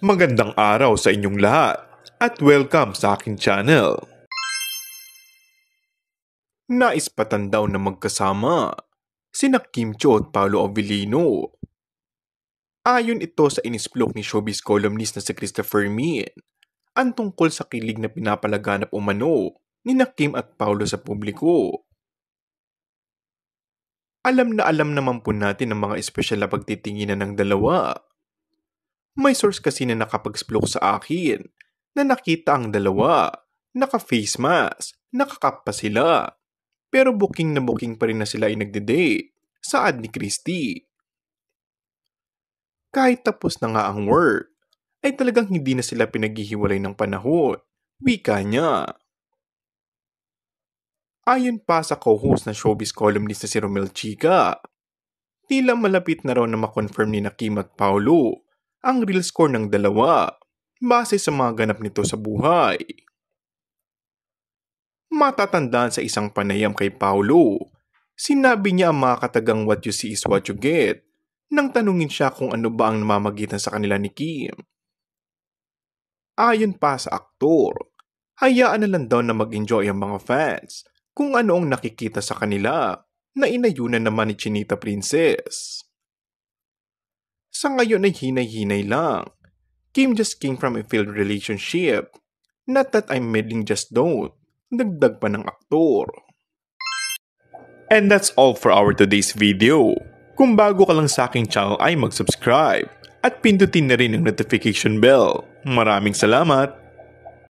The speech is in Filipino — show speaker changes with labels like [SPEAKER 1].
[SPEAKER 1] Magandang araw sa inyong lahat at welcome sa akin channel. Naispatan daw na magkasama sina Kim Cho at Paolo Avellino. Ayon ito sa inisplok ni showbiz columnist na si Christopher Meehan, ang tungkol sa kilig na pinapalaganap umano ni na Kim at Paolo sa publiko. Alam na alam naman po natin ang mga espesyal na pagtitinginan ng dalawa may source kasi na nakapag-splok sa akin na nakita ang dalawa. Naka-face mask, nakakapa sila. Pero booking na booking pa rin na sila ay nagde-date sa ad ni Christie. Kahit tapos na nga ang work, ay talagang hindi na sila pinaghihiwalay ng panahon. Wika niya. Ayon pa sa co-host na showbiz columnist na si Romel Chica, tila malapit na raw na makonfirm ni Nakim at Paolo ang real score ng dalawa base sa mga ganap nito sa buhay. Matatandaan sa isang panayam kay Paulo, sinabi niya ang mga katagang what you see is what you get nang tanungin siya kung ano ba ang namamagitan sa kanila ni Kim. Ayon pa sa aktor, hayaan na lang daw na mag-enjoy ang mga fans kung ano ang nakikita sa kanila na inayunan naman ni Chinita Princess. Sa ngayon ay hinay-hinay lang. Kim just came from a failed relationship. Not that I'm meddling just don't. Dagdag pa ng aktor. And that's all for our today's video. Kung bago ka lang sa aking channel ay mag-subscribe at pindutin na rin ang notification bell. Maraming salamat!